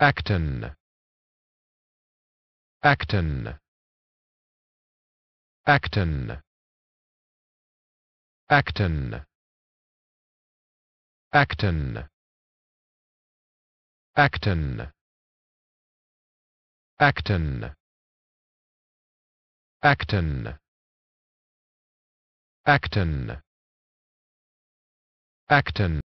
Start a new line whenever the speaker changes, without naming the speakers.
Acton Acton Acton Acton Acton Acton Acton Acton Acton Acton